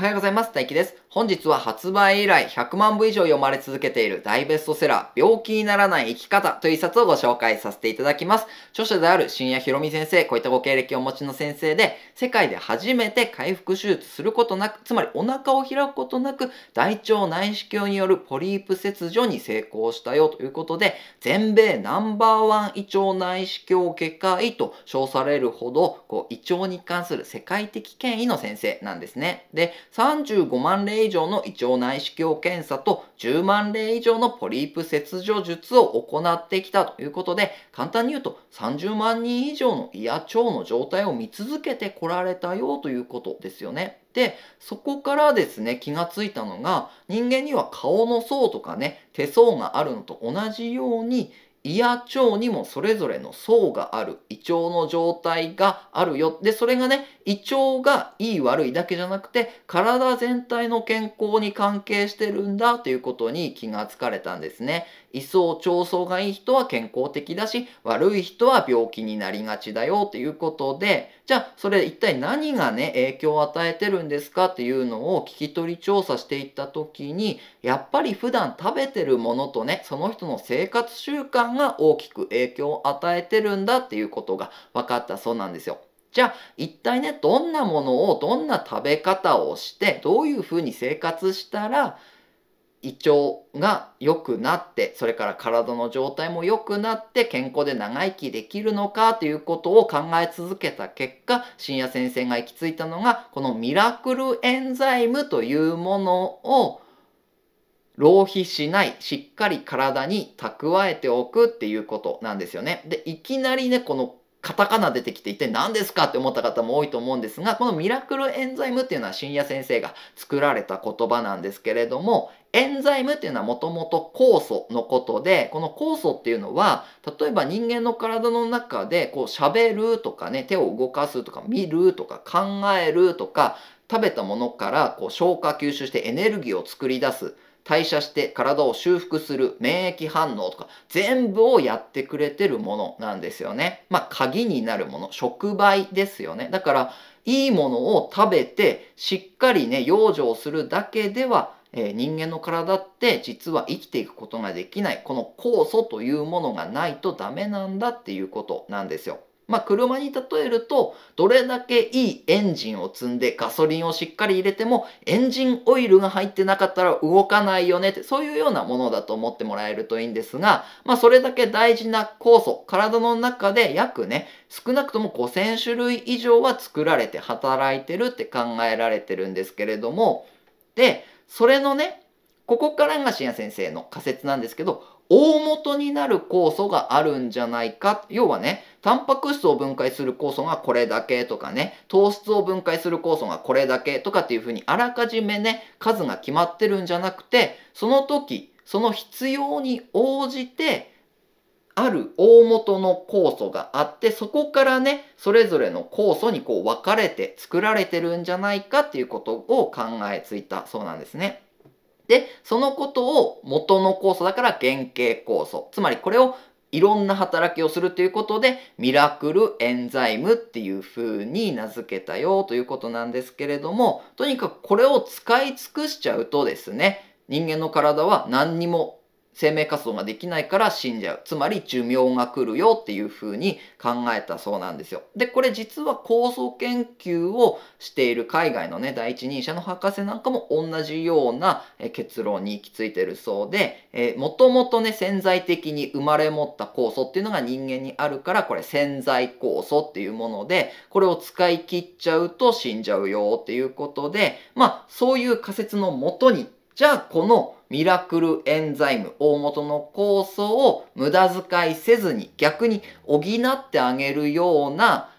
はようございます。大輝です。本日は発売以来100万部以上読まれ続けている大ベストセラー、病気にならない生き方という一冊をご紹介させていただきます。著者である深夜ひろみ先生、こういったご経歴をお持ちの先生で、世界で初めて回復手術することなく、つまりお腹を開くことなく、大腸内視鏡によるポリープ切除に成功したよということで、全米ナンバーワン胃腸内視鏡外科医と称されるほど、こう胃腸に関する世界的権威の先生なんですね。で35万例以上の胃腸内視鏡検査と10万例以上のポリープ切除術を行ってきたということで、簡単に言うと30万人以上の胃や腸の状態を見続けてこられたよということですよね。で、そこからですね、気がついたのが、人間には顔の層とかね、手相があるのと同じように、胃や腸にもそれぞれの層がある胃腸の状態があるよでそれがね胃腸がいい悪いだけじゃなくて体全体の健康に関係してるんだということに気がつかれたんですね一層調相がいい人は健康的だし、悪い人は病気になりがちだよということで、じゃあそれ一体何がね、影響を与えてるんですかっていうのを聞き取り調査していった時に、やっぱり普段食べてるものとね、その人の生活習慣が大きく影響を与えてるんだっていうことが分かったそうなんですよ。じゃあ一体ね、どんなものをどんな食べ方をして、どういうふうに生活したら、胃腸が良くなってそれから体の状態も良くなって健康で長生きできるのかということを考え続けた結果深夜先生が行き着いたのがこのミラクルエンザイムというものを浪費しないしっかり体に蓄えておくっていうことなんですよね。でいきなりねこのカタカナ出てきて一体何ですかって思った方も多いと思うんですがこのミラクルエンザイムっていうのは深夜先生が作られた言葉なんですけれどもエンザイムっていうのはもともと酵素のことで、この酵素っていうのは、例えば人間の体の中で、こう喋るとかね、手を動かすとか、見るとか、考えるとか、食べたものからこう消化吸収してエネルギーを作り出す。代謝して体を修復する免疫反応とか全部をやってくれてるものなんですよね。まあ鍵になるもの、触媒ですよね。だからいいものを食べてしっかりね、養生するだけではえ人間の体って実は生きていくことができないこの酵素というものがないとダメなんだっていうことなんですよ。まあ、車に例えるとどれだけいいエンジンを積んでガソリンをしっかり入れてもエンジンオイルが入ってなかったら動かないよねってそういうようなものだと思ってもらえるといいんですが、まあ、それだけ大事な酵素体の中で約ね少なくとも5000種類以上は作られて働いてるって考えられてるんですけれどもでそれのね、ここからが信也先生の仮説なんですけど、大元になる酵素があるんじゃないか。要はね、タンパク質を分解する酵素がこれだけとかね、糖質を分解する酵素がこれだけとかっていうふうに、あらかじめね、数が決まってるんじゃなくて、その時、その必要に応じて、ある大元の酵素があってそこからねそれぞれの酵素にこう分かれて作られてるんじゃないかっていうことを考えついたそうなんですね。でそのことを元の酵素だから原型酵素つまりこれをいろんな働きをするということでミラクルエンザイムっていう風に名付けたよということなんですけれどもとにかくこれを使い尽くしちゃうとですね人間の体は何にも生命活動ができないから死んじゃう。つまり寿命が来るよっていうふうに考えたそうなんですよ。で、これ実は酵素研究をしている海外のね、第一人者の博士なんかも同じような結論に行き着いてるそうで、えー、もともとね、潜在的に生まれ持った酵素っていうのが人間にあるから、これ潜在酵素っていうもので、これを使い切っちゃうと死んじゃうよっていうことで、まあ、そういう仮説のもとに、じゃあこのミラクルエンザイム、大元の酵素を無駄遣いせずに逆に補ってあげるような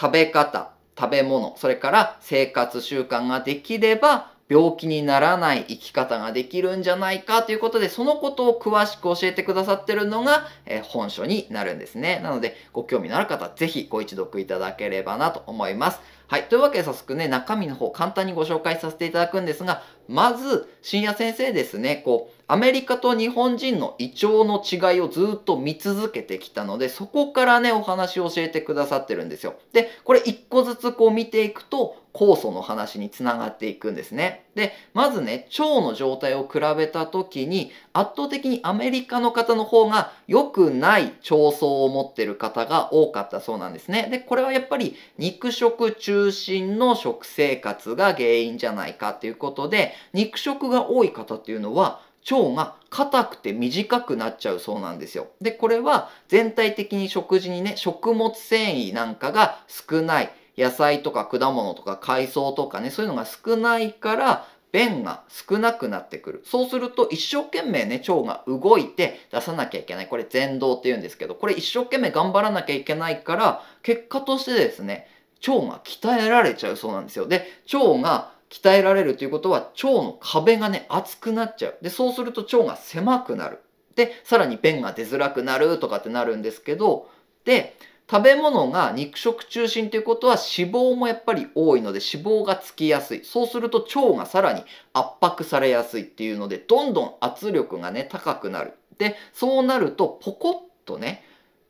食べ方、食べ物、それから生活習慣ができれば病気にならない生き方ができるんじゃないかということで、そのことを詳しく教えてくださってるのが、え本書になるんですね。なので、ご興味のある方、ぜひご一読いただければなと思います。はい。というわけで早速ね、中身の方簡単にご紹介させていただくんですが、まず、深夜先生ですね、こう、アメリカと日本人の胃腸の違いをずっと見続けてきたので、そこからね、お話を教えてくださってるんですよ。で、これ一個ずつこう見ていくと、酵素の話につながっていくんですね。で、まずね、腸の状態を比べた時に、圧倒的にアメリカの方の方が良くない腸層を持ってる方が多かったそうなんですね。で、これはやっぱり肉食中心の食生活が原因じゃないかっていうことで、肉食が多い方っていうのは腸が硬くて短くなっちゃうそうなんですよ。で、これは全体的に食事にね、食物繊維なんかが少ない。野菜とか果物とか海藻とかね、そういうのが少ないから、便が少なくなってくる。そうすると一生懸命ね、腸が動いて出さなきゃいけない。これ前動って言うんですけど、これ一生懸命頑張らなきゃいけないから、結果としてですね、腸が鍛えられちゃうそうなんですよ。で、腸が鍛えられるということは腸の壁がね厚くなっちゃうでそうすると腸が狭くなるでさらに便が出づらくなるとかってなるんですけどで食べ物が肉食中心ということは脂肪もやっぱり多いので脂肪がつきやすいそうすると腸がさらに圧迫されやすいっていうのでどんどん圧力がね高くなるでそうなるとポコッとね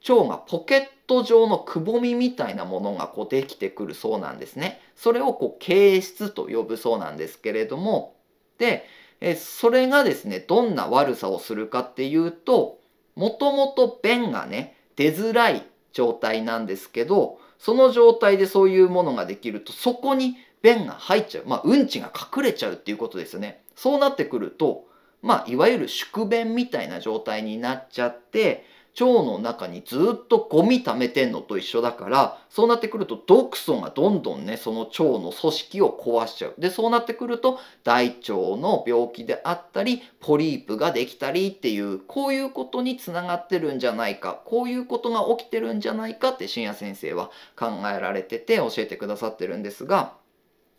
腸がポケット状のくぼみみたいなものがこうできてくるそうなんですね。それをこう形質と呼ぶそうなんですけれども、で、えそれがですね、どんな悪さをするかっていうと、もともと便がね、出づらい状態なんですけど、その状態でそういうものができると、そこに便が入っちゃう。まあ、うんちが隠れちゃうっていうことですよね。そうなってくると、まあ、いわゆる宿便みたいな状態になっちゃって、腸の中にずっとゴミ溜めてんのと一緒だからそうなってくると毒素がどんどんねその腸の組織を壊しちゃうでそうなってくると大腸の病気であったりポリープができたりっていうこういうことにつながってるんじゃないかこういうことが起きてるんじゃないかって深夜先生は考えられてて教えてくださってるんですが。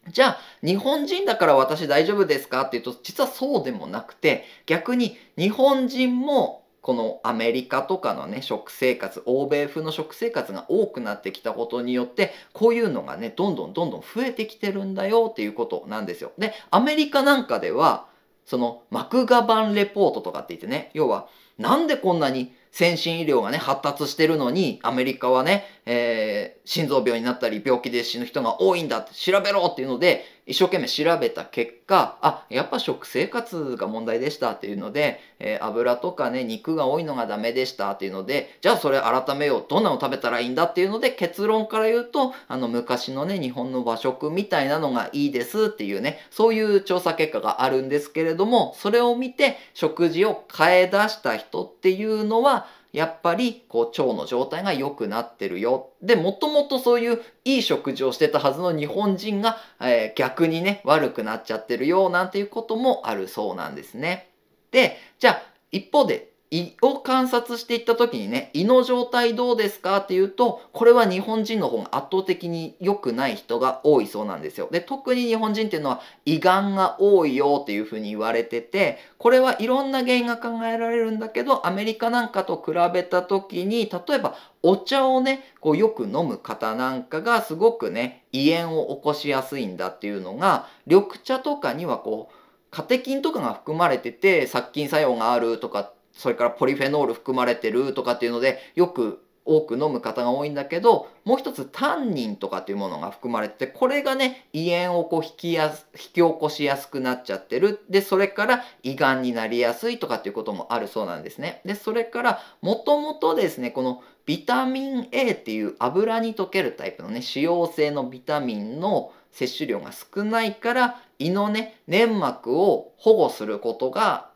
じゃあ、日本人だから私大丈夫ですかっていうと、実はそうでもなくて、逆に日本人もこのアメリカとかのね食生活欧米風の食生活が多くなってきたことによってこういうのがねどんどんどんどん増えてきてるんだよっていうことなんですよ。でアメリカなんかではそのマクガバンレポートとかって言ってね要はなんでこんなに先進医療がね発達してるのにアメリカはね、えー、心臓病になったり病気で死ぬ人が多いんだって調べろっていうので一生懸命調べた結果あやっぱ食生活が問題でしたっていうので、えー、油とかね肉が多いのがダメでしたっていうのでじゃあそれ改めようどんなの食べたらいいんだっていうので結論から言うとあの昔のね日本の和食みたいなのがいいですっていうねそういう調査結果があるんですけれどもそれを見て食事を変え出した人っていうのはやっぱりこう腸の状態が良くなってるよ。で、もともとそういういい食事をしてたはずの日本人が、えー、逆にね、悪くなっちゃってるよなんていうこともあるそうなんですね。で、じゃあ一方で胃を観察していった時にね、胃の状態どうですかっていうと、これは日本人の方が圧倒的に良くない人が多いそうなんですよ。で、特に日本人っていうのは胃がんが多いよっていうふうに言われてて、これはいろんな原因が考えられるんだけど、アメリカなんかと比べた時に、例えばお茶をね、こうよく飲む方なんかがすごくね、胃炎を起こしやすいんだっていうのが、緑茶とかにはこう、カテキンとかが含まれてて殺菌作用があるとかそれからポリフェノール含まれてるとかっていうのでよく多く飲む方が多いんだけどもう一つタンニンとかっていうものが含まれててこれがね胃炎をこう引きやす引き起こしやすくなっちゃってるでそれから胃がんになりやすいとかっていうこともあるそうなんですね。でそれからもともとですねこのビタミン A っていう油に溶けるタイプのね脂溶性のビタミンの摂取量が少ないから胃のね粘膜を保護することが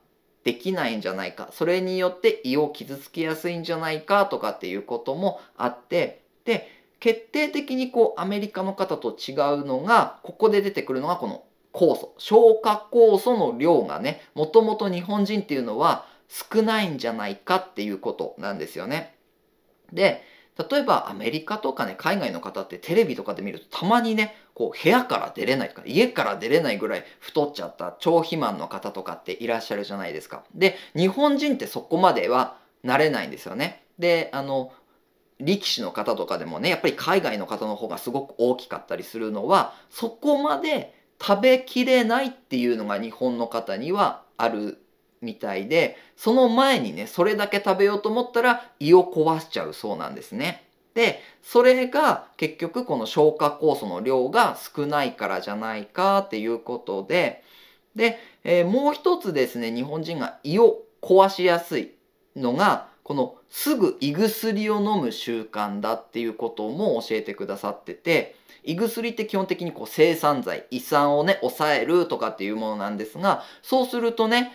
できないんじゃないかそれによって胃を傷つけやすいんじゃないかとかっていうこともあってで決定的にこうアメリカの方と違うのがここで出てくるのがこの酵素消化酵素の量がねもともと日本人っていうのは少ないんじゃないかっていうことなんですよね。で例えばアメリカとかね海外の方ってテレビとかで見るとたまにねこう部屋から出れないとか家から出れないぐらい太っちゃった超肥満の方とかっていらっしゃるじゃないですか。で日本人ってそこまではなれないんですよね。であの力士の方とかでもねやっぱり海外の方の方がすごく大きかったりするのはそこまで食べきれないっていうのが日本の方にはあるみたいでその前にねそれだけ食べようと思ったら胃を壊しちゃうそうなんですね。で、それが結局この消化酵素の量が少ないからじゃないかっていうことで、で、えー、もう一つですね、日本人が胃を壊しやすいのが、このすぐ胃薬を飲む習慣だっていうことも教えてくださってて、胃薬って基本的にこう生産剤、胃酸をね、抑えるとかっていうものなんですが、そうするとね、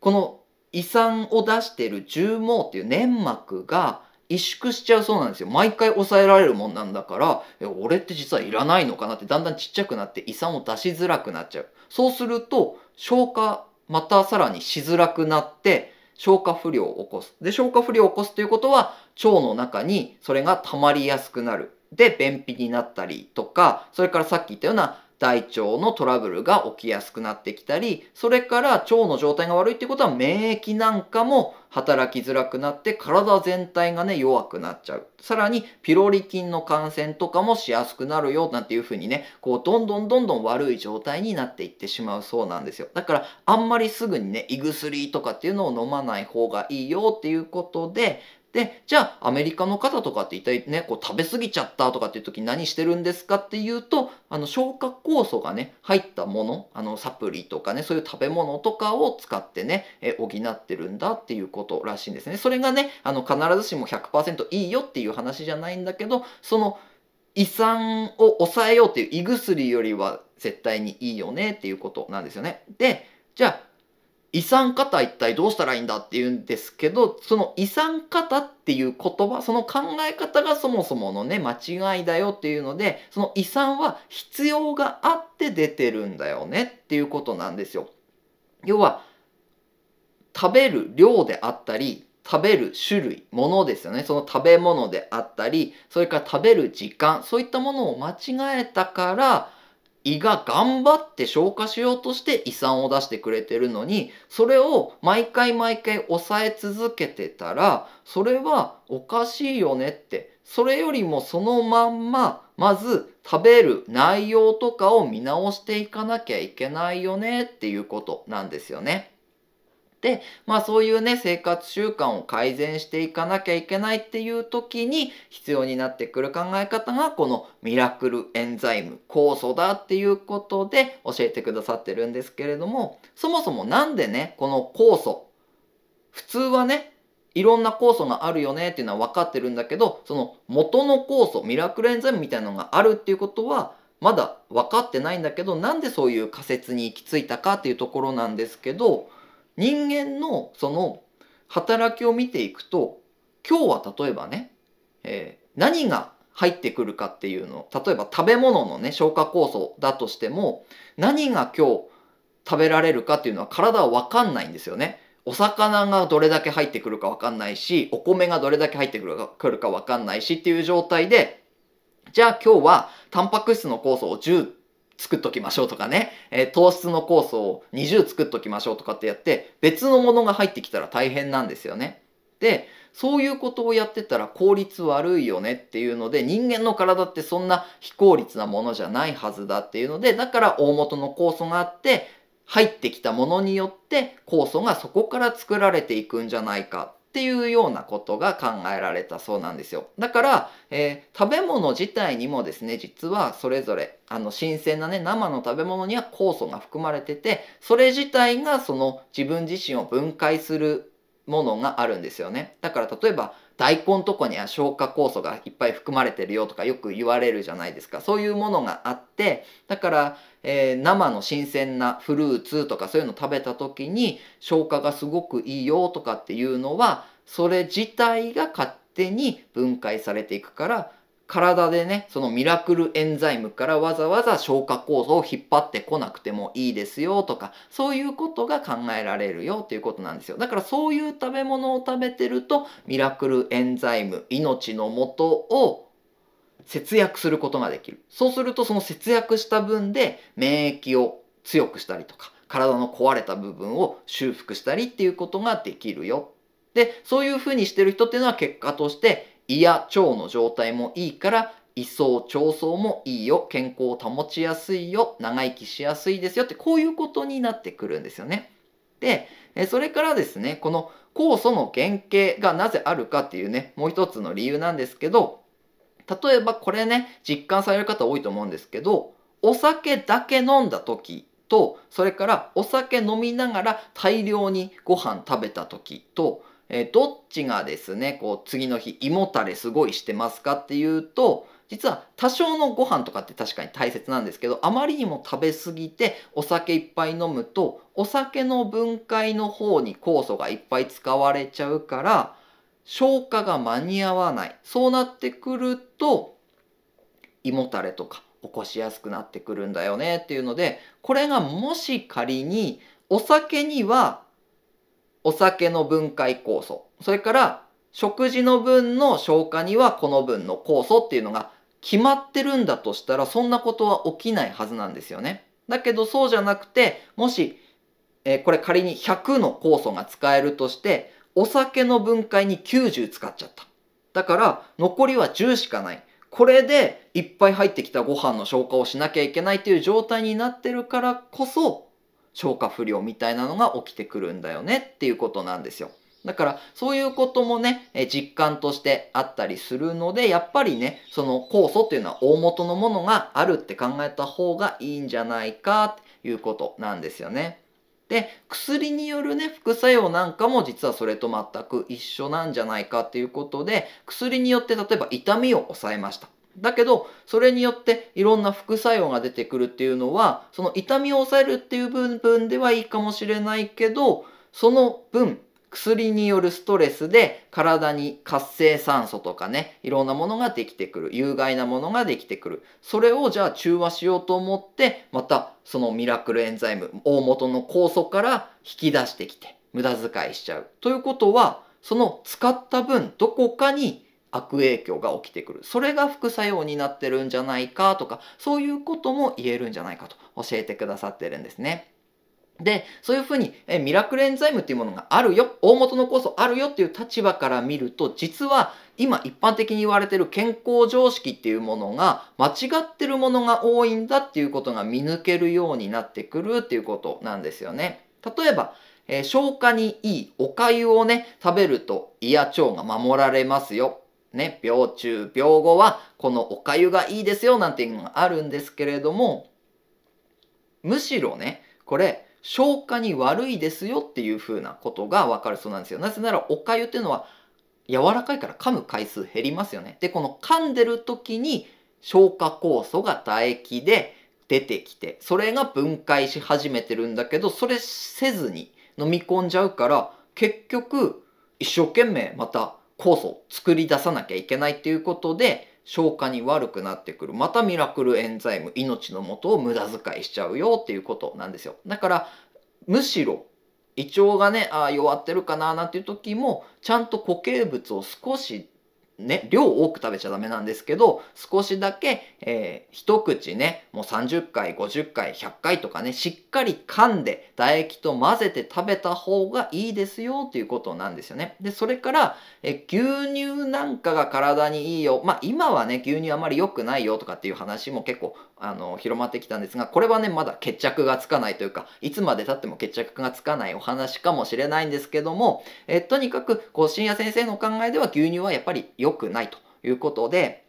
この胃酸を出してる重毛っていう粘膜が萎縮しちゃうそうなんですよ。毎回抑えられるもんなんだから、俺って実はいらないのかなってだんだんちっちゃくなって遺産を出しづらくなっちゃう。そうすると、消化、またさらにしづらくなって、消化不良を起こす。で、消化不良を起こすということは、腸の中にそれが溜まりやすくなる。で、便秘になったりとか、それからさっき言ったような大腸のトラブルが起きやすくなってきたり、それから腸の状態が悪いってことは免疫なんかも働きづらくなって体全体がね弱くなっちゃう。さらにピロリ菌の感染とかもしやすくなるよなんていうふうにね、こうどんどんどんどん悪い状態になっていってしまうそうなんですよ。だからあんまりすぐにね、胃薬とかっていうのを飲まない方がいいよっていうことで、で、じゃあアメリカの方とかって一体ね、こう食べ過ぎちゃったとかっていう時何してるんですかっていうと、あの消化酵素がね、入ったもの、あのサプリとかね、そういう食べ物とかを使ってね、え補ってるんだっていうことらしいんですね。それがね、あの必ずしも100%いいよっていう話じゃないんだけど、その胃酸を抑えようっていう胃薬よりは絶対にいいよねっていうことなんですよね。で、じゃあ遺産方一体どうしたらいいんだって言うんですけど、その遺産方っていう言葉、その考え方がそもそものね、間違いだよっていうので、その遺産は必要があって出てるんだよねっていうことなんですよ。要は、食べる量であったり、食べる種類、ものですよね。その食べ物であったり、それから食べる時間、そういったものを間違えたから、胃が頑張って消化しようとして胃酸を出してくれてるのにそれを毎回毎回抑え続けてたらそれはおかしいよねってそれよりもそのまんままず食べる内容とかを見直していかなきゃいけないよねっていうことなんですよね。で、まあそういうね、生活習慣を改善していかなきゃいけないっていう時に必要になってくる考え方が、このミラクルエンザイム、酵素だっていうことで教えてくださってるんですけれども、そもそもなんでね、この酵素、普通はね、いろんな酵素があるよねっていうのは分かってるんだけど、その元の酵素、ミラクルエンザイムみたいなのがあるっていうことは、まだ分かってないんだけど、なんでそういう仮説に行き着いたかっていうところなんですけど、人間のその働きを見ていくと今日は例えばね、えー、何が入ってくるかっていうの例えば食べ物のね消化酵素だとしても何が今日食べられるかっていうのは体は分かんないんですよね。お魚がどれだけ入ってくるか分かんないしお米がどれだけ入ってくるかくるか分かんないしっていう状態でじゃあ今日はタンパク質の酵素を10作っときましょうとかね、えー、糖質の酵素を20作っときましょうとかってやって別のものが入ってきたら大変なんですよね。でそういうことをやってたら効率悪いよねっていうので人間の体ってそんな非効率なものじゃないはずだっていうのでだから大元の酵素があって入ってきたものによって酵素がそこから作られていくんじゃないかっていうようなことが考えられたそうなんですよ。だから、えー、食べ物自体にもですね、実はそれぞれ、あの、新鮮なね、生の食べ物には酵素が含まれてて、それ自体がその自分自身を分解するものがあるんですよね。だから例えば、大根とかには消化酵素がいっぱい含まれてるよとかよく言われるじゃないですかそういうものがあってだから、えー、生の新鮮なフルーツとかそういうの食べた時に消化がすごくいいよとかっていうのはそれ自体が勝手に分解されていくから体でね、そのミラクルエンザイムからわざわざ消化酵素を引っ張ってこなくてもいいですよとか、そういうことが考えられるよっていうことなんですよ。だからそういう食べ物を食べてると、ミラクルエンザイム、命のもとを節約することができる。そうするとその節約した分で免疫を強くしたりとか、体の壊れた部分を修復したりっていうことができるよ。で、そういうふうにしてる人っていうのは結果として胃や腸の状態もいいから胃腸腸相もいいよ健康を保ちやすいよ長生きしやすいですよってこういうことになってくるんですよね。でそれからですねこの酵素の原型がなぜあるかっていうねもう一つの理由なんですけど例えばこれね実感される方多いと思うんですけどお酒だけ飲んだ時とそれからお酒飲みながら大量にご飯食べた時とえー、どっちがですね、こう、次の日、胃もたれすごいしてますかっていうと、実は多少のご飯とかって確かに大切なんですけど、あまりにも食べ過ぎてお酒いっぱい飲むと、お酒の分解の方に酵素がいっぱい使われちゃうから、消化が間に合わない。そうなってくると、胃もたれとか起こしやすくなってくるんだよねっていうので、これがもし仮にお酒にはお酒の分解酵素それから食事の分の消化にはこの分の酵素っていうのが決まってるんだとしたらそんなことは起きないはずなんですよね。だけどそうじゃなくてもし、えー、これ仮に100の酵素が使えるとしてお酒の分解に90使っちゃった。だから残りは10しかない。これでいっぱい入ってきたご飯の消化をしなきゃいけないという状態になってるからこそ消化不良みたいなのが起きてくるんだよねっていうことなんですよ。だからそういうこともね、え実感としてあったりするので、やっぱりね、その酵素っていうのは大元のものがあるって考えた方がいいんじゃないかっていうことなんですよね。で、薬によるね、副作用なんかも実はそれと全く一緒なんじゃないかっていうことで、薬によって例えば痛みを抑えました。だけどそれによっていろんな副作用が出てくるっていうのはその痛みを抑えるっていう部分ではいいかもしれないけどその分薬によるストレスで体に活性酸素とかねいろんなものができてくる有害なものができてくるそれをじゃあ中和しようと思ってまたそのミラクルエンザイム大元の酵素から引き出してきて無駄遣いしちゃうということはその使った分どこかに悪影響が起きてくるそれが副作用になってるんじゃないかとかそういうことも言えるんじゃないかと教えてくださってるんですね。でそういうふうにえミラクルエンザイムっていうものがあるよ大元の酵素あるよっていう立場から見ると実は今一般的に言われてる健康常識っていうものが間違ってるものが多いんだっていうことが見抜けるようになってくるっていうことなんですよね。例えばえー、消化にいいお粥をね食べると胃や腸が守られますよね、病中、病後はこのおかゆがいいですよなんていうのがあるんですけれども、むしろね、これ、消化に悪いですよっていう風なことがわかるそうなんですよ。なぜならおかゆっていうのは柔らかいから噛む回数減りますよね。で、この噛んでる時に消化酵素が唾液で出てきて、それが分解し始めてるんだけど、それせずに飲み込んじゃうから、結局一生懸命また酵素を作り出さなきゃいけないっていうことで消化に悪くなってくるまたミラクルエンザイム命のもとを無駄遣いしちゃうよっていうことなんですよだからむしろ胃腸がねあ弱ってるかななんていう時もちゃんと固形物を少しね、量多く食べちゃダメなんですけど、少しだけ、えー、一口ね、もう30回、50回、100回とかね、しっかり噛んで、唾液と混ぜて食べた方がいいですよっていうことなんですよね。で、それから、えー、牛乳なんかが体にいいよ。まあ、今はね、牛乳あまり良くないよとかっていう話も結構あの広まってきたんですがこれはねまだ決着がつかないというかいつまでたっても決着がつかないお話かもしれないんですけども、えとにかくこう深夜先生のお考えでは牛乳はやっぱり良くないということで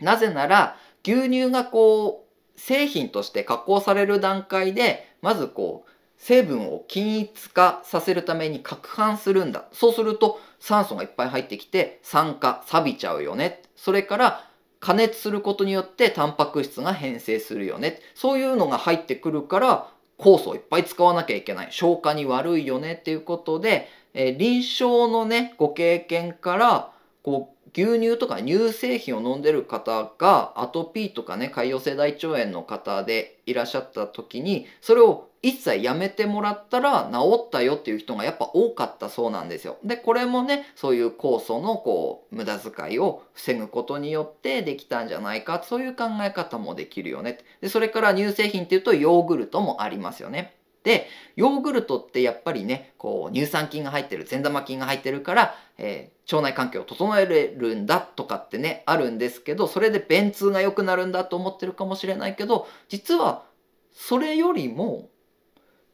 なぜなら牛乳がこう製品として加工される段階でまずこう成分を均一化させるために攪拌するんだそうすると酸素がいっぱい入ってきて酸化錆びちゃうよねそれから加熱することによってタンパク質が変性するよねそういうのが入ってくるから酵素をいっぱい使わなきゃいけない消化に悪いよねっていうことで、えー、臨床のねご経験からこう牛乳とか乳製品を飲んでる方がアトピーとかね潰瘍性大腸炎の方でいらっしゃった時にそれを一切やめてもらったら治ったよっていう人がやっぱ多かったそうなんですよ。で、これもね、そういう酵素のこう、無駄遣いを防ぐことによってできたんじゃないか、そういう考え方もできるよね。で、それから乳製品っていうとヨーグルトもありますよね。で、ヨーグルトってやっぱりね、こう、乳酸菌が入ってる、善玉菌が入ってるから、えー、腸内環境を整えれるんだとかってね、あるんですけど、それで便通が良くなるんだと思ってるかもしれないけど、実は、それよりも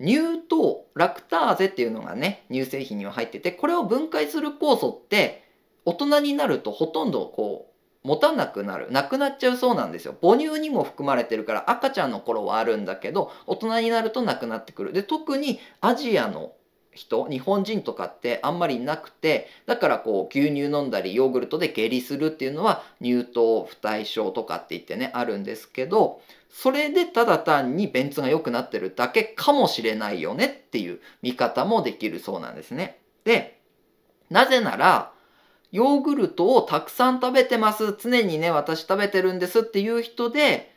乳糖ラクターゼっていうのがね乳製品には入っててこれを分解する酵素って大人になるとほとんどこう持たなくなるなくなっちゃうそうなんですよ母乳にも含まれてるから赤ちゃんの頃はあるんだけど大人になるとなくなってくるで特にアジアの人日本人とかってあんまりなくてだからこう牛乳飲んだりヨーグルトで下痢するっていうのは乳糖不対症とかって言ってねあるんですけどそれでただ単に便通が良くなってるだけかもしれないよねっていう見方もできるそうなんですね。でなぜならヨーグルトをたくさん食べてます常にね私食べてるんですっていう人で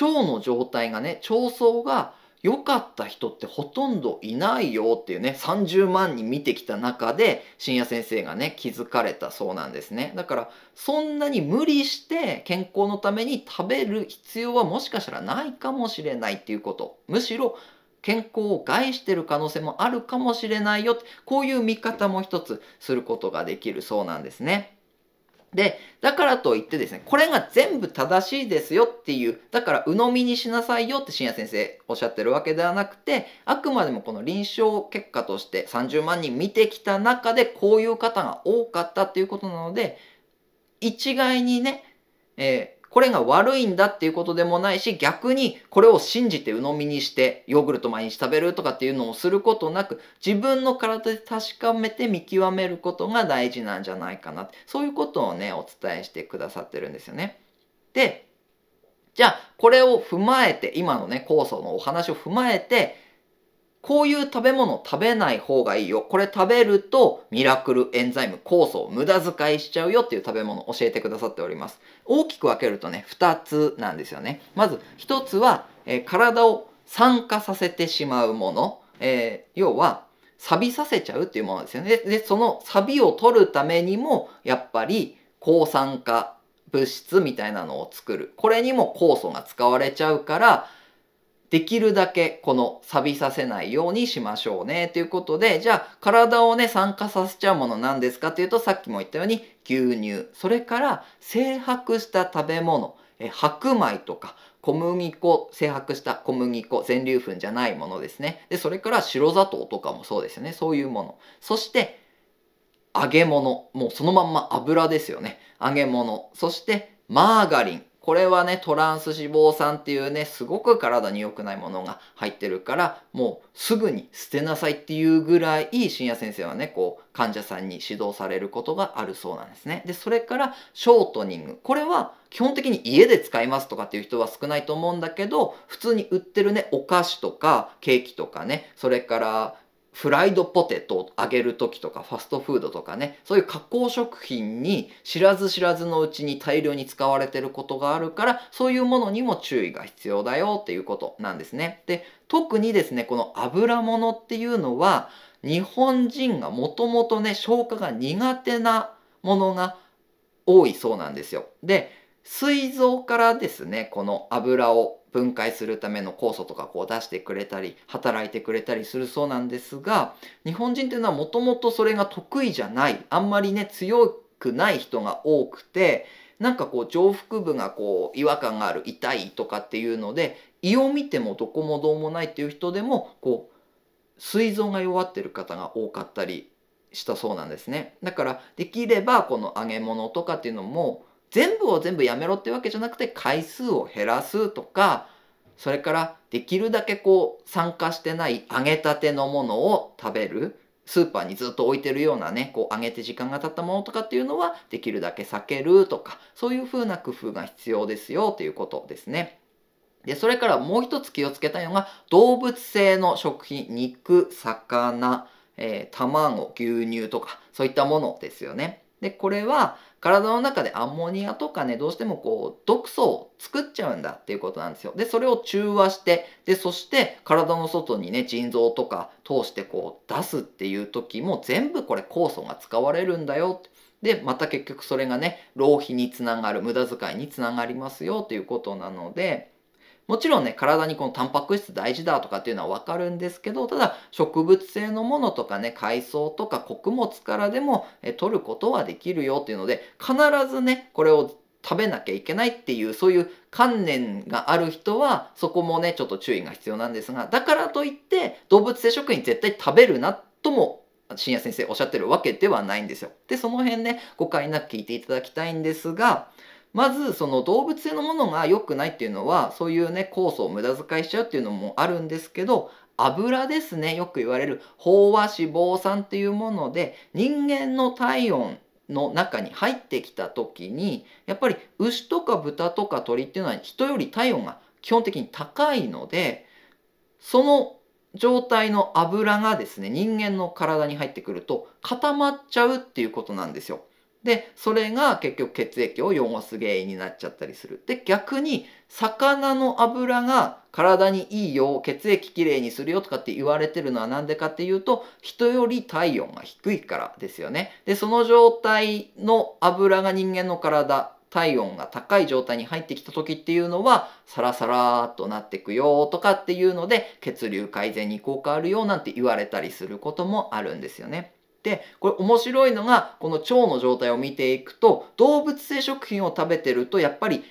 腸の状態がね腸層が良かった人ってほとんどいないよっていうね30万人見てきた中で深夜先生がね気づかれたそうなんですねだからそんなに無理して健康のために食べる必要はもしかしたらないかもしれないっていうことむしろ健康を害してる可能性もあるかもしれないよこういう見方も一つすることができるそうなんですね。で、だからといってですね、これが全部正しいですよっていう、だから鵜呑みにしなさいよって深夜先生おっしゃってるわけではなくて、あくまでもこの臨床結果として30万人見てきた中でこういう方が多かったっていうことなので、一概にね、えーこれが悪いんだっていうことでもないし、逆にこれを信じて鵜呑みにして、ヨーグルト毎日食べるとかっていうのをすることなく、自分の体で確かめて見極めることが大事なんじゃないかな。そういうことをね、お伝えしてくださってるんですよね。で、じゃあ、これを踏まえて、今のね、酵素のお話を踏まえて、こういう食べ物食べない方がいいよ。これ食べるとミラクルエンザイム酵素を無駄遣いしちゃうよっていう食べ物を教えてくださっております。大きく分けるとね、2つなんですよね。まず1つは、えー、体を酸化させてしまうもの。えー、要は、錆びさせちゃうっていうものですよね。で、その錆びを取るためにも、やっぱり抗酸化物質みたいなのを作る。これにも酵素が使われちゃうから、できるだけこの錆びさせないようにしましょうねということでじゃあ体をね酸化させちゃうものなんですかというとさっきも言ったように牛乳それから整白した食べ物え白米とか小麦粉精白した小麦粉全粒粉じゃないものですねでそれから白砂糖とかもそうですよねそういうものそして揚げ物もうそのまんま油ですよね揚げ物そしてマーガリンこれはね、トランス脂肪酸っていうね、すごく体に良くないものが入ってるから、もうすぐに捨てなさいっていうぐらい、深夜先生はね、こう、患者さんに指導されることがあるそうなんですね。で、それから、ショートニング。これは、基本的に家で使いますとかっていう人は少ないと思うんだけど、普通に売ってるね、お菓子とか、ケーキとかね、それから、フライドポテトを揚げる時とかファストフードとかねそういう加工食品に知らず知らずのうちに大量に使われてることがあるからそういうものにも注意が必要だよっていうことなんですね。で特にですねこの油物っていうのは日本人がもともとね消化が苦手なものが多いそうなんですよ。で膵臓からですねこの油を分解するための酵素とかこう出してくれたり働いてくれたりするそうなんですが日本人っていうのはもともとそれが得意じゃないあんまりね強くない人が多くてなんかこう上腹部がこう違和感がある痛いとかっていうので胃を見てもどこもどうもないっていう人でもこう膵臓が弱ってる方が多かったりしたそうなんですねだからできればこの揚げ物とかっていうのも全部を全部やめろってわけじゃなくて回数を減らすとかそれからできるだけこう酸化してない揚げたてのものを食べるスーパーにずっと置いてるようなねこう揚げて時間が経ったものとかっていうのはできるだけ避けるとかそういう風な工夫が必要ですよということですね。でそれからもう一つ気をつけたいのが動物性の食品肉魚、えー、卵牛乳とかそういったものですよね。でこれは体の中でアンモニアとかねどうしてもこう毒素を作っちゃうんだっていうことなんですよでそれを中和してでそして体の外にね腎臓とか通してこう出すっていう時も全部これ酵素が使われるんだよでまた結局それがね浪費につながる無駄遣いにつながりますよということなので。もちろんね、体にこのタンパク質大事だとかっていうのはわかるんですけど、ただ植物性のものとかね、海藻とか穀物からでもえ取ることはできるよっていうので、必ずね、これを食べなきゃいけないっていうそういう観念がある人はそこもねちょっと注意が必要なんですがだからといって動物性食品絶対食べるなとも深夜先生おっしゃってるわけではないんですよ。でその辺ね誤解なく聞いていただきたいんですがまずその動物性のものが良くないっていうのはそういうね酵素を無駄遣いしちゃうっていうのもあるんですけど油ですねよく言われる飽和脂肪酸っていうもので人間の体温の中に入ってきた時にやっぱり牛とか豚とか鳥っていうのは人より体温が基本的に高いのでその状態の油がですね人間の体に入ってくると固まっちゃうっていうことなんですよ。で、それが結局血液を汚す原因になっちゃったりする。で、逆に、魚の油が体にいいよ、血液きれいにするよとかって言われてるのはなんでかっていうと、人より体温が低いからですよね。で、その状態の油が人間の体、体温が高い状態に入ってきた時っていうのはサラサラーっとなってくよとかっていうので血流改善に効果あるよなんて言われたりすることもあるんですよね。てこれ面白いのがこの腸の状態を見ていくと動物性食品を食べてるとやっぱり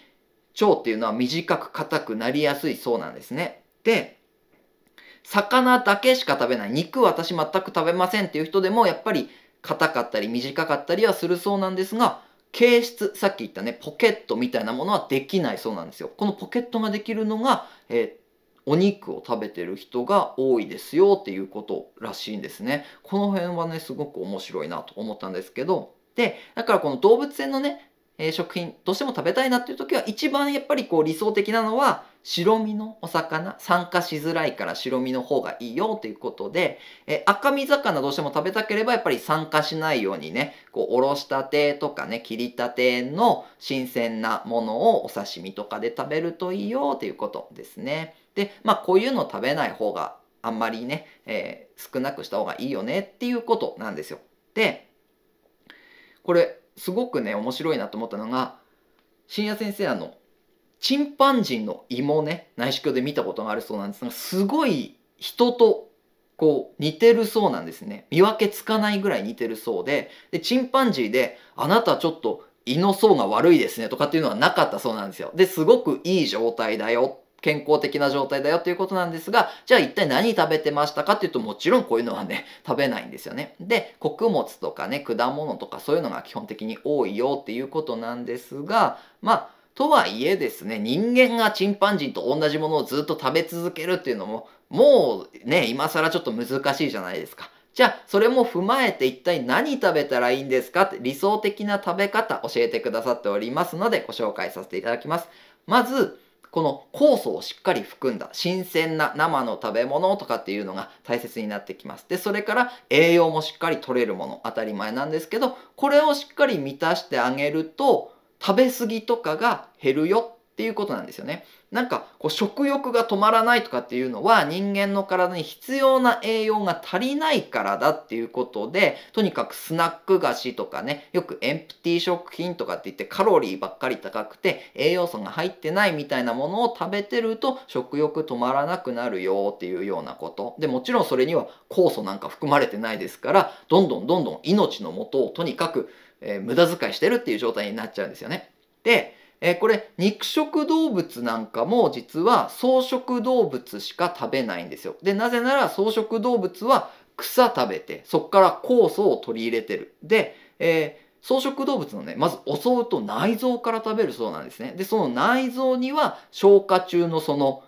腸っていうのは短く硬くなりやすいそうなんですね。で魚だけしか食べない肉私全く食べませんっていう人でもやっぱり硬かったり短かったりはするそうなんですが形質さっき言ったねポケットみたいなものはできないそうなんですよ。このポケットができるのが、えーお肉を食べてる人が多いですよっていうことらしいんですね。この辺はね、すごく面白いなと思ったんですけど、で、だからこの動物園のね、えー、食品どうしても食べたいなっていう時は一番やっぱりこう理想的なのは白身のお魚酸化しづらいから白身の方がいいよということで、え赤身魚どうしても食べたければやっぱり酸化しないようにねこうおろしたてとかね切りたての新鮮なものをお刺身とかで食べるといいよということですね。で、まあ、こういうの食べない方があんまりね、えー、少なくした方がいいよねっていうことなんですよ。で、これすごくね、面白いなと思ったのが、深夜先生あの、チンパンジーの胃もね、内視鏡で見たことがあるそうなんですが、すごい人とこう似てるそうなんですね。見分けつかないぐらい似てるそうで、でチンパンジーで、あなたちょっと胃の層が悪いですねとかっていうのはなかったそうなんですよ。で、すごくいい状態だよ健康的な状態だよということなんですが、じゃあ一体何食べてましたかっていうともちろんこういうのはね、食べないんですよね。で、穀物とかね、果物とかそういうのが基本的に多いよっていうことなんですが、まあ、とはいえですね、人間がチンパンジーと同じものをずっと食べ続けるっていうのも、もうね、今更ちょっと難しいじゃないですか。じゃあ、それも踏まえて一体何食べたらいいんですかって理想的な食べ方教えてくださっておりますのでご紹介させていただきます。まず、この酵素をしっかり含んだ新鮮な生の食べ物とかっていうのが大切になってきます。で、それから栄養もしっかり取れるもの、当たり前なんですけど、これをしっかり満たしてあげると、食べ過ぎとかが減るよっていうことなんですよね。なんかこう食欲が止まらないとかっていうのは人間の体に必要な栄養が足りないからだっていうことでとにかくスナック菓子とかねよくエンプティ食品とかって言ってカロリーばっかり高くて栄養素が入ってないみたいなものを食べてると食欲止まらなくなるよっていうようなことでもちろんそれには酵素なんか含まれてないですからどんどんどんどん命のもとをとにかく、えー、無駄遣いしてるっていう状態になっちゃうんですよね。でえー、これ肉食動物なんかも実は草食動物しか食べないんですよ。で、なぜなら草食動物は草食べて、そこから酵素を取り入れてる。で、えー草食動物のね、まず襲うと内臓から食べるそうなんですね。で、その内臓には消化中のその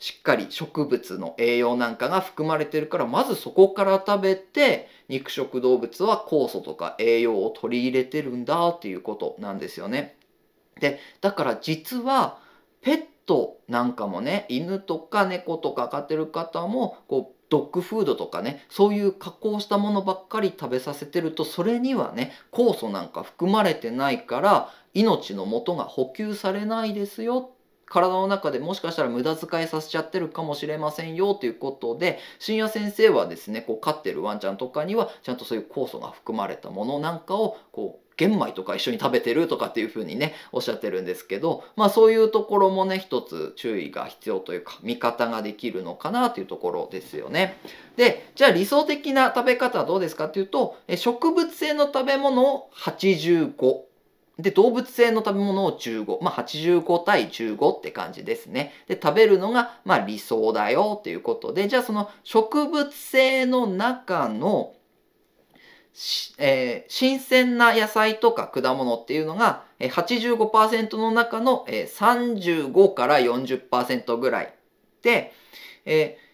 しっかり植物の栄養なんかが含まれてるからまずそこから食べて肉食動物は酵素とか栄養を取り入れてるんだっていうことなんですよね。でだから実はペットなんかもね犬とか猫とか飼ってる方もこうドッグフードとかねそういう加工したものばっかり食べさせてるとそれにはね酵素なんか含まれてないから命の元が補給されないですよ体の中でもしかしたら無駄遣いさせちゃってるかもしれませんよということで深夜先生はですねこう飼ってるワンちゃんとかにはちゃんとそういう酵素が含まれたものなんかをこう玄米とか一緒に食べてるとかっていうふうにねおっしゃってるんですけどまあそういうところもね一つ注意が必要というか見方ができるのかなというところですよね。でじゃあ理想的な食べ方はどうですかっていうと植物性の食べ物を85。で、動物性の食べ物を15。まあ、85対15って感じですね。で、食べるのが、まあ、理想だよっていうことで、じゃあその植物性の中のえー、新鮮な野菜とか果物っていうのが85%の中の35から40%ぐらいで、えー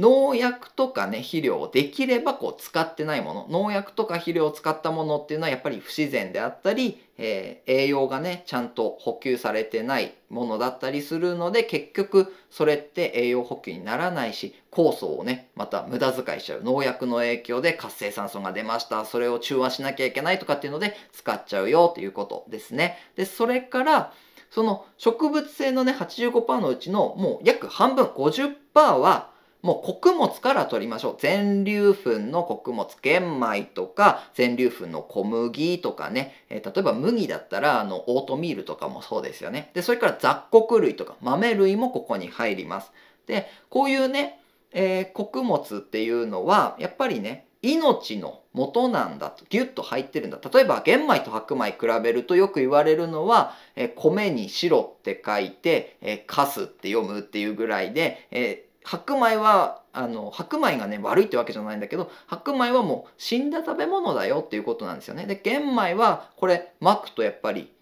農薬とかね、肥料をできればこう使ってないもの、農薬とか肥料を使ったものっていうのはやっぱり不自然であったり、えー、栄養がね、ちゃんと補給されてないものだったりするので、結局それって栄養補給にならないし、酵素をね、また無駄遣いしちゃう。農薬の影響で活性酸素が出ました。それを中和しなきゃいけないとかっていうので使っちゃうよということですね。で、それから、その植物性のね、85%のうちのもう約半分、50%はもう穀物から取りましょう。全粒粉の穀物、玄米とか、全粒粉の小麦とかね、えー、例えば麦だったら、あの、オートミールとかもそうですよね。で、それから雑穀類とか豆類もここに入ります。で、こういうね、えー、穀物っていうのは、やっぱりね、命の元なんだと、ギュッと入ってるんだ。例えば、玄米と白米比べるとよく言われるのは、えー、米に白って書いて、えー、カスって読むっていうぐらいで、えー白米はあの白米がね悪いってわけじゃないんだけど白米はもう死んだ食べ物だよっていうことなんですよね。で玄米はこれ巻くとやっぱり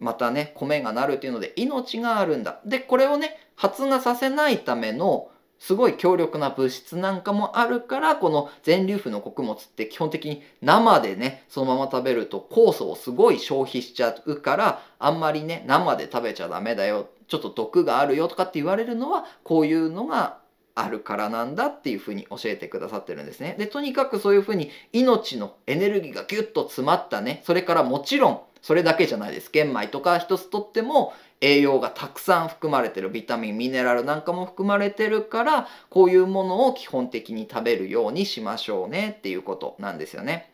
またね米がなるっていうので命があるんだ。でこれをね発芽させないためのすごい強力な物質なんかもあるからこの全粒粉の穀物って基本的に生でねそのまま食べると酵素をすごい消費しちゃうからあんまりね生で食べちゃダメだよちょっと毒があるよとかって言われるのはこういうのがあるからなんだっていうふうに教えてくださってるんですね。で、とにかくそういうふうに命のエネルギーがギュッと詰まったね、それからもちろんそれだけじゃないです。玄米とか一つとっても栄養がたくさん含まれてるビタミンミネラルなんかも含まれてるからこういうものを基本的に食べるようにしましょうねっていうことなんですよね。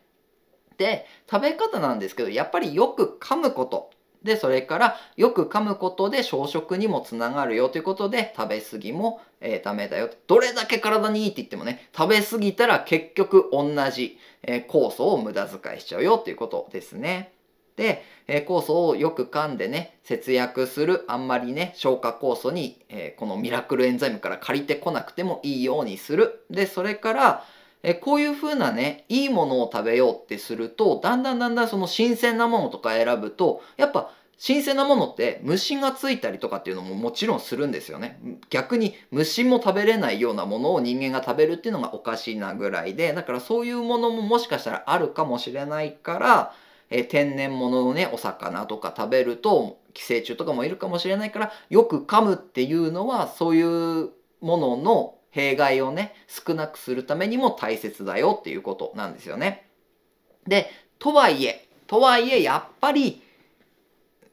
で食べ方なんですけどやっぱりよく噛むことでそれからよく噛むことで消食にもつながるよということで食べ過ぎもえー、ダメだよ。どれだけ体にいいって言ってもね、食べ過ぎたら結局同じ、えー、酵素を無駄遣いしちゃうよっていうことですね。で、えー、酵素をよく噛んでね、節約する、あんまりね、消化酵素に、えー、このミラクルエンザイムから借りてこなくてもいいようにする。で、それから、えこういう風なね、いいものを食べようってすると、だんだんだんだんその新鮮なものとか選ぶと、やっぱ新鮮なものって虫がついたりとかっていうのももちろんするんですよね逆に虫も食べれないようなものを人間が食べるっていうのがおかしいなぐらいでだからそういうものももしかしたらあるかもしれないからえ天然物のねお魚とか食べると寄生虫とかもいるかもしれないからよく噛むっていうのはそういうものの弊害をね少なくするためにも大切だよっていうことなんですよね。でとはいえとはいえやっぱり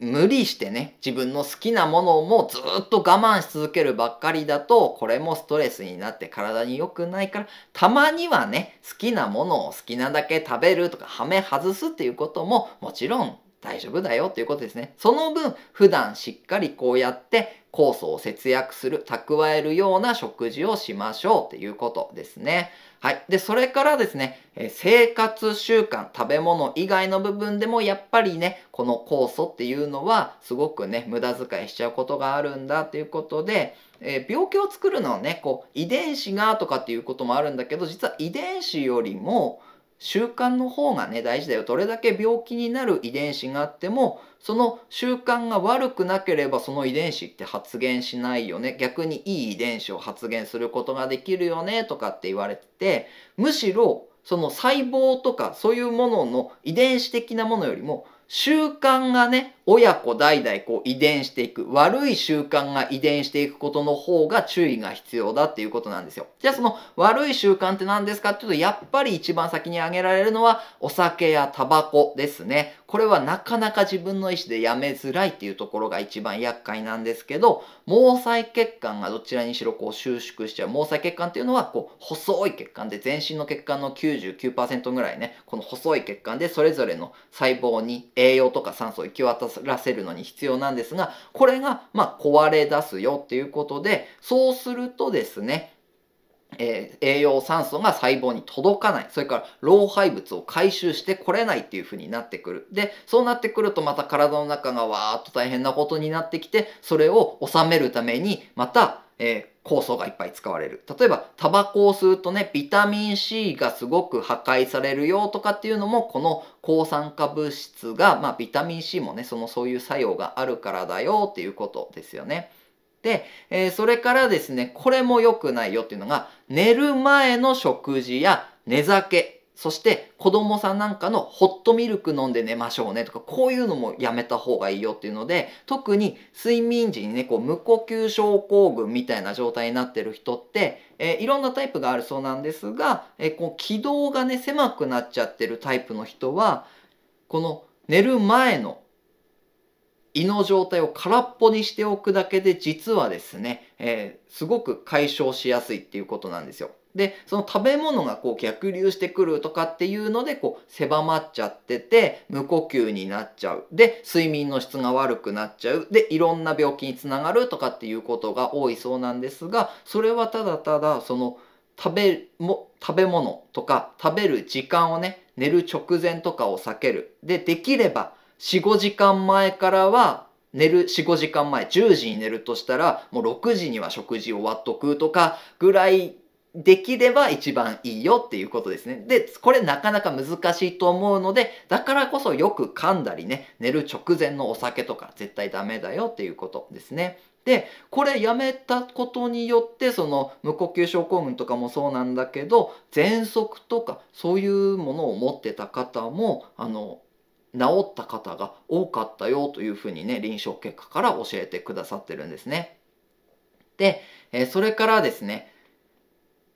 無理してね、自分の好きなものもずっと我慢し続けるばっかりだと、これもストレスになって体に良くないから、たまにはね、好きなものを好きなだけ食べるとか、ハメ外すっていうことももちろん大丈夫だよということですね。その分、普段しっかりこうやって酵素を節約する、蓄えるような食事をしましょうということですね。はい。で、それからですね、え生活習慣、食べ物以外の部分でもやっぱりね、この酵素っていうのはすごくね、無駄遣いしちゃうことがあるんだということで、えー、病気を作るのはね、こう、遺伝子がとかっていうこともあるんだけど、実は遺伝子よりも、習慣の方がね大事だよどれだけ病気になる遺伝子があってもその習慣が悪くなければその遺伝子って発現しないよね逆にいい遺伝子を発現することができるよねとかって言われてむしろその細胞とかそういうものの遺伝子的なものよりも習慣がね親子代々こう遺伝していく、悪い習慣が遺伝していくことの方が注意が必要だっていうことなんですよ。じゃあその悪い習慣って何ですかっていうと、やっぱり一番先に挙げられるのはお酒やタバコですね。これはなかなか自分の意思でやめづらいっていうところが一番厄介なんですけど、毛細血管がどちらにしろこう収縮しちゃう。毛細血管っていうのはこう細い血管で全身の血管の99%ぐらいね、この細い血管でそれぞれの細胞に栄養とか酸素を行き渡らせるのに必要なんですが、これが、ま壊れ出すよっていうことで、そうするとですね、えー、栄養酸素が細胞に届かない。それから老廃物を回収してこれないっていう風になってくる。で、そうなってくるとまた体の中がわーっと大変なことになってきて、それを収めるためにまた、えー酵素がいっぱい使われる。例えば、タバコを吸うとね、ビタミン C がすごく破壊されるよとかっていうのも、この抗酸化物質が、まあ、ビタミン C もね、そのそういう作用があるからだよっていうことですよね。で、えー、それからですね、これも良くないよっていうのが、寝る前の食事や寝酒そして子供さんなんかのホットミルク飲んで寝ましょうねとかこういうのもやめた方がいいよっていうので特に睡眠時にねこう無呼吸症候群みたいな状態になってる人って、えー、いろんなタイプがあるそうなんですが、えー、こう気道がね狭くなっちゃってるタイプの人はこの寝る前の胃の状態を空っぽにしておくだけで実はですね、えー、すごく解消しやすいっていうことなんですよ。でその食べ物がこう逆流してくるとかっていうのでこう狭まっちゃってて無呼吸になっちゃうで睡眠の質が悪くなっちゃうでいろんな病気につながるとかっていうことが多いそうなんですがそれはただただその食べも食べ物とか食べる時間をね寝る直前とかを避けるでできれば45時間前からは寝る45時間前10時に寝るとしたらもう6時には食事終わっとくとかぐらいできれば一番いいよっていうことですね。で、これなかなか難しいと思うので、だからこそよく噛んだりね、寝る直前のお酒とか絶対ダメだよっていうことですね。で、これやめたことによって、その無呼吸症候群とかもそうなんだけど、喘息とかそういうものを持ってた方も、あの、治った方が多かったよというふうにね、臨床結果から教えてくださってるんですね。で、えそれからですね、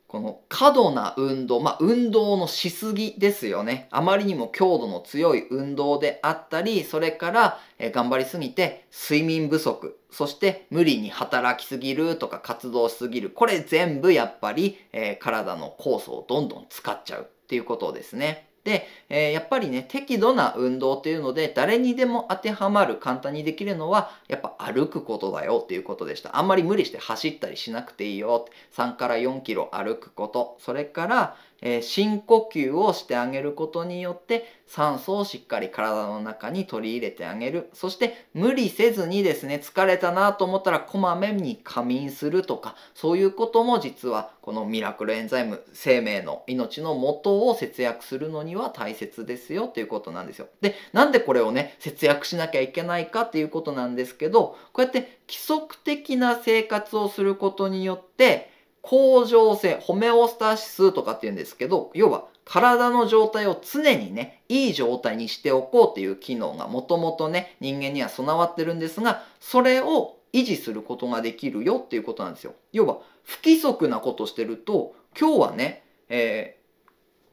この過度な運動、まあ、運動のしすぎですよね。あまりにも強度の強い運動であったり、それから、え頑張りすぎて睡眠不足、そして無理に働きすぎるとか活動しすぎる。これ全部やっぱり、えー、体の酵素をどんどん使っちゃうっていうことですね。で、えー、やっぱりね、適度な運動っていうので、誰にでも当てはまる、簡単にできるのは、やっぱ歩くことだよっていうことでした。あんまり無理して走ったりしなくていいよ。3から4キロ歩くこと。それから、えー、深呼吸をしてあげることによって酸素をしっかり体の中に取り入れてあげるそして無理せずにですね疲れたなと思ったらこまめに仮眠するとかそういうことも実はこのミラクルエンザイム生命の命の元を節約するのには大切ですよということなんですよでなんでこれをね節約しなきゃいけないかっていうことなんですけどこうやって規則的な生活をすることによって甲状腺、ホメオスタシスとかって言うんですけど、要は体の状態を常にね、いい状態にしておこうっていう機能がもともとね、人間には備わってるんですが、それを維持することができるよっていうことなんですよ。要は、不規則なことしてると、今日はね、え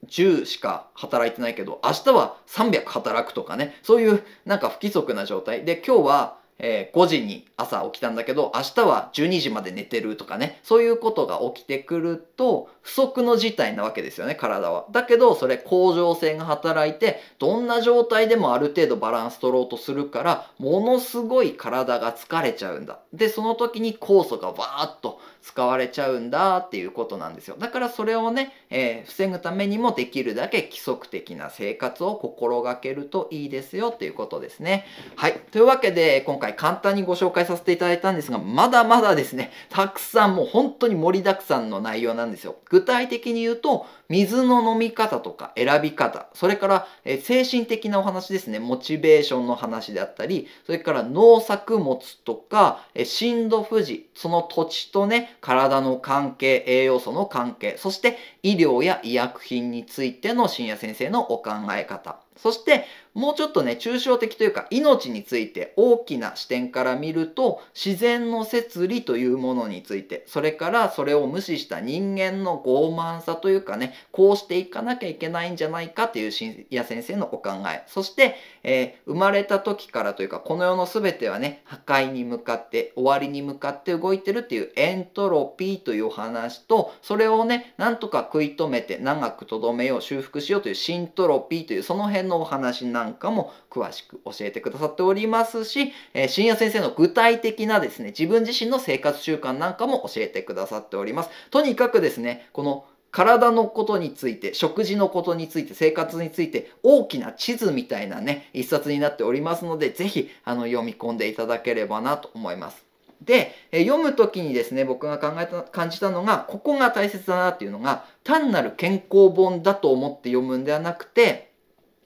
ー、10しか働いてないけど、明日は300働くとかね、そういうなんか不規則な状態。で、今日はえー、5時に朝起きたんだけど、明日は12時まで寝てるとかね、そういうことが起きてくると、不足の事態なわけですよね、体は。だけど、それ甲状性が働いて、どんな状態でもある程度バランス取ろうとするから、ものすごい体が疲れちゃうんだ。で、その時に酵素がわーっと使われちゃうんだっていうことなんですよだからそれをね、えー、防ぐためにもできるだけ規則的な生活を心がけるといいですよっていうことですねはいというわけで今回簡単にご紹介させていただいたんですがまだまだですねたくさんもう本当に盛りだくさんの内容なんですよ具体的に言うと水の飲み方とか選び方、それから、え精神的なお話ですね、モチベーションの話であったり、それから農作物とか、え震度富士、その土地とね、体の関係、栄養素の関係、そして医療や医薬品についての深夜先生のお考え方。そして、もうちょっとね、抽象的というか、命について大きな視点から見ると、自然の摂理というものについて、それからそれを無視した人間の傲慢さというかね、こうしていかなきゃいけないんじゃないかという深夜先生のお考え。そして、えー、生まれた時からというか、この世の全てはね、破壊に向かって、終わりに向かって動いてるっていうエントロピーというお話と、それをね、なんとか食い止めて、長くとどめよう、修復しようというシントロピーという、その辺のお話なんなんかも詳しく教えてくださっておりますし、えー、深夜先生の具体的なですね、自分自身の生活習慣なんかも教えてくださっております。とにかくですね、この体のことについて、食事のことについて、生活について、大きな地図みたいなね、一冊になっておりますので、ぜひ、あの、読み込んでいただければなと思います。で、え読む時にですね、僕が考えた、感じたのが、ここが大切だなっていうのが、単なる健康本だと思って読むんではなくて、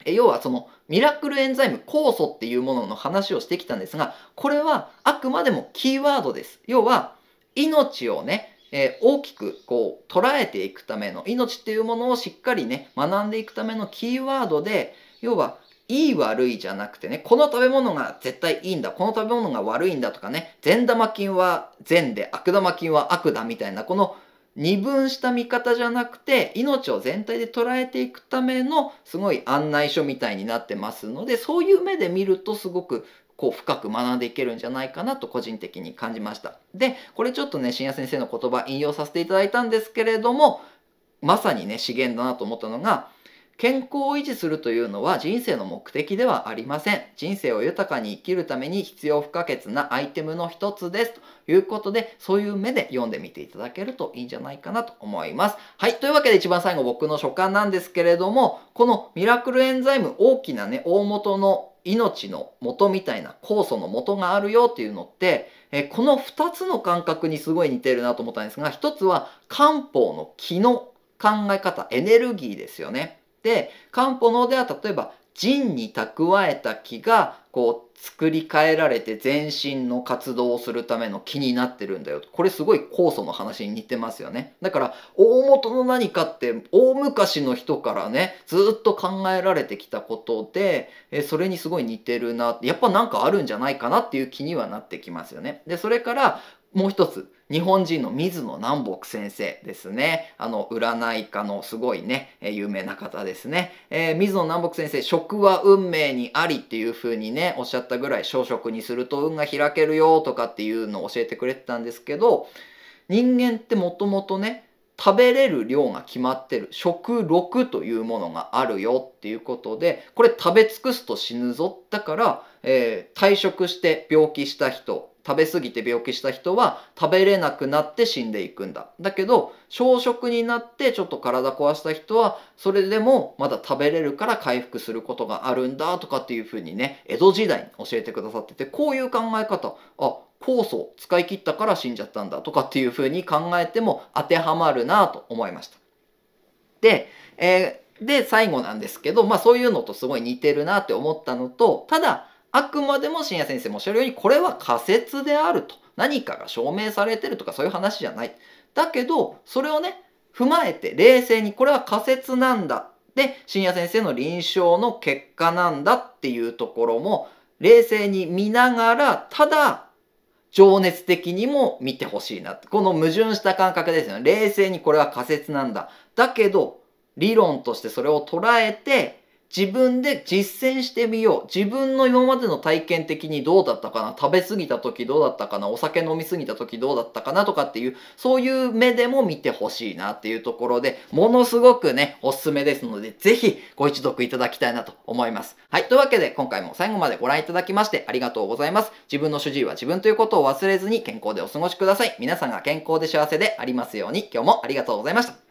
要はその、ミラクルエンザイム酵素っていうものの話をしてきたんですが、これはあくまでもキーワードです。要は、命をね、えー、大きくこう捉えていくための、命っていうものをしっかりね、学んでいくためのキーワードで、要は、いい悪いじゃなくてね、この食べ物が絶対いいんだ、この食べ物が悪いんだとかね、善玉菌は善で悪玉菌は悪だみたいな、この二分した見方じゃなくて命を全体で捉えていくためのすごい案内書みたいになってますのでそういう目で見るとすごくこう深く学んでいけるんじゃないかなと個人的に感じました。でこれちょっとね深夜先生の言葉引用させていただいたんですけれどもまさにね資源だなと思ったのが健康を維持するというのは人生の目的ではありません。人生を豊かに生きるために必要不可欠なアイテムの一つです。ということで、そういう目で読んでみていただけるといいんじゃないかなと思います。はい。というわけで一番最後僕の所感なんですけれども、このミラクルエンザイム大きなね、大元の命の元みたいな酵素の元があるよっていうのって、えこの二つの感覚にすごい似てるなと思ったんですが、一つは漢方の気の考え方、エネルギーですよね。で漢方のでは例えば腎に蓄えた気がこう作り変えられて全身の活動をするための気になってるんだよこれすごい酵素の話に似てますよねだから大元の何かって大昔の人からねずっと考えられてきたことでえそれにすごい似てるなやっぱなんかあるんじゃないかなっていう気にはなってきますよねでそれからもう一つ、日本人の水野南北先生ですね。あの、占い家のすごいね、えー、有名な方ですね。えー、水野南北先生、食は運命にありっていう風にね、おっしゃったぐらい、小食にすると運が開けるよとかっていうのを教えてくれてたんですけど、人間ってもともとね、食べれる量が決まってる食6というものがあるよっていうことでこれ食べ尽くすと死ぬぞだから、えー、退職して病気した人食べ過ぎて病気した人は食べれなくなって死んでいくんだ。だけど、小食になってちょっと体壊した人は、それでもまだ食べれるから回復することがあるんだとかっていうふうにね、江戸時代に教えてくださってて、こういう考え方、あ、酵素使い切ったから死んじゃったんだとかっていうふうに考えても当てはまるなと思いました。で、えー、で、最後なんですけど、まあそういうのとすごい似てるなって思ったのと、ただ、あくまでも深夜先生もおっしゃるようにこれは仮説であると何かが証明されてるとかそういう話じゃないだけどそれをね踏まえて冷静にこれは仮説なんだで深夜先生の臨床の結果なんだっていうところも冷静に見ながらただ情熱的にも見てほしいなこの矛盾した感覚ですよね冷静にこれは仮説なんだだけど理論としてそれを捉えて自分で実践してみよう。自分の今までの体験的にどうだったかな。食べ過ぎた時どうだったかな。お酒飲み過ぎた時どうだったかなとかっていう、そういう目でも見てほしいなっていうところで、ものすごくね、おすすめですので、ぜひご一読いただきたいなと思います。はい。というわけで、今回も最後までご覧いただきましてありがとうございます。自分の主治医は自分ということを忘れずに健康でお過ごしください。皆さんが健康で幸せでありますように、今日もありがとうございました。